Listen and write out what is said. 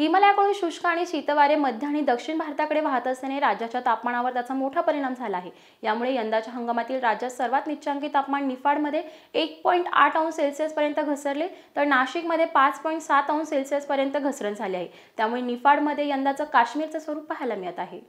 हिमालयाकडून शुष्क आणि शीतवारे मध्य आणि दक्षिण भारताकडे वाहत असल्याने राज्याच्या तापमानावर त्याचा मोठा परिणाम झाला आहे यामुळे यंदाच्या हंगामातील राज्यात सर्वात निच्चांकी तापमान निफाडमध्ये एक पॉईंट आठ अंश सेल्सिअसपर्यंत घसरले तर नाशिकमध्ये पाच पॉईंट सात अंश सेल्सिअसपर्यंत घसरण झाले आहे त्यामुळे निफाडमध्ये यंदाचं काश्मीरचं स्वरूप पाहायला मिळत आहे